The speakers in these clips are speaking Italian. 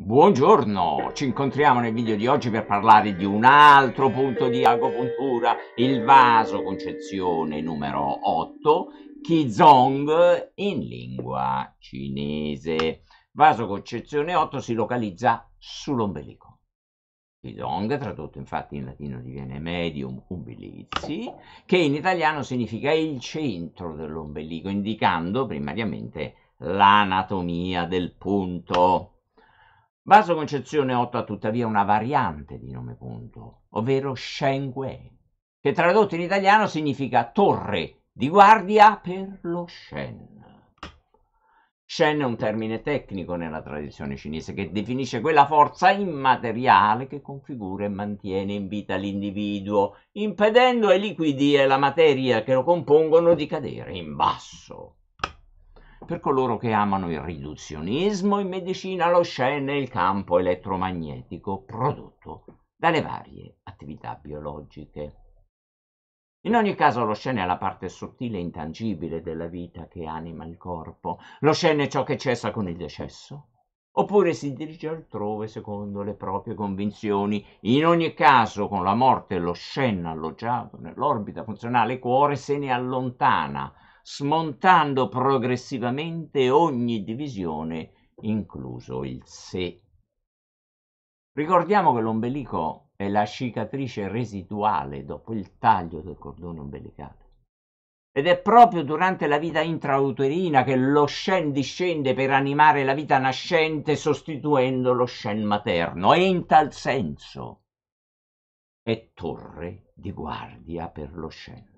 Buongiorno, ci incontriamo nel video di oggi per parlare di un altro punto di agopuntura, il vaso concezione numero 8, Qizong in lingua cinese. Vaso concezione 8 si localizza sull'ombelico. Qizong, tradotto infatti in latino diviene medium umbilizi, che in italiano significa il centro dell'ombelico, indicando primariamente l'anatomia del punto. Vaso Concezione 8 ha tuttavia una variante di nome punto, ovvero Shengue, che tradotto in italiano significa torre di guardia per lo Shen. Shen è un termine tecnico nella tradizione cinese che definisce quella forza immateriale che configura e mantiene in vita l'individuo, impedendo ai liquidi e alla materia che lo compongono di cadere in basso per coloro che amano il riduzionismo in medicina, lo scene e il campo elettromagnetico prodotto dalle varie attività biologiche. In ogni caso lo scene è la parte sottile e intangibile della vita che anima il corpo. Lo scene è ciò che cessa con il decesso, oppure si dirige altrove secondo le proprie convinzioni. In ogni caso, con la morte, lo scene alloggiato nell'orbita funzionale cuore se ne allontana smontando progressivamente ogni divisione, incluso il sé. Ricordiamo che l'ombelico è la cicatrice residuale dopo il taglio del cordone ombelicale. Ed è proprio durante la vita intrauterina che lo shen discende per animare la vita nascente sostituendo lo shen materno. E in tal senso è torre di guardia per lo shen.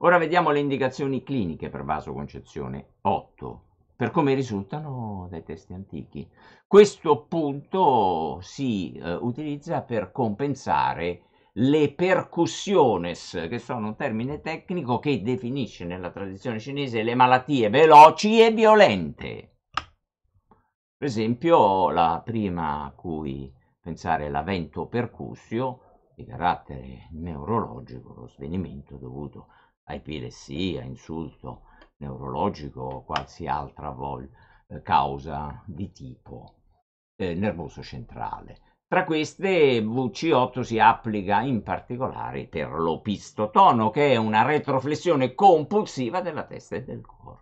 Ora vediamo le indicazioni cliniche per vasoconcezione 8, per come risultano dai testi antichi. Questo punto si eh, utilizza per compensare le percussiones, che sono un termine tecnico che definisce nella tradizione cinese le malattie veloci e violente. Per esempio, la prima a cui pensare è l'avento percussio, di carattere neurologico, lo svenimento dovuto a a epilessia, insulto neurologico o qualsiasi altra vol- eh, causa di tipo eh, nervoso centrale. Tra queste VC8 si applica in particolare per l'opistotono, che è una retroflessione compulsiva della testa e del corpo.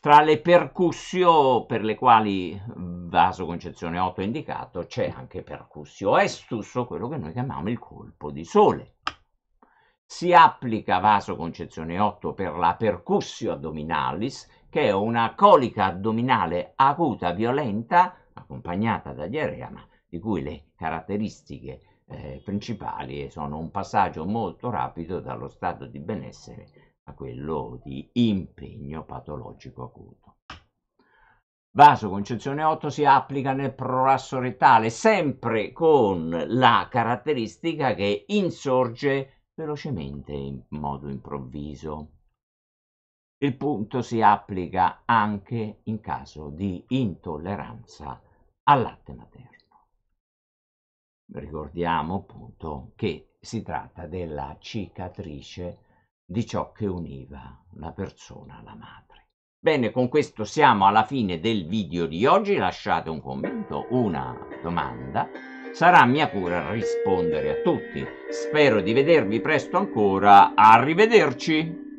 Tra le percussio per le quali vasoconcezione 8 è indicato c'è anche percussio estus, quello che noi chiamiamo il colpo di sole. Si applica vasoconcezione 8 per la percussio addominalis, che è una colica addominale acuta violenta accompagnata da diarrea, di cui le caratteristiche eh, principali sono un passaggio molto rapido dallo stato di benessere a quello di impegno patologico acuto. Vasoconcezione 8 si applica nel prorasso rettale, sempre con la caratteristica che insorge velocemente in modo improvviso. Il punto si applica anche in caso di intolleranza al latte materno. Ricordiamo appunto che si tratta della cicatrice di ciò che univa la persona alla madre. Bene, con questo siamo alla fine del video di oggi. Lasciate un commento, una domanda Sarà mia cura rispondere a tutti. Spero di vedervi presto ancora. Arrivederci!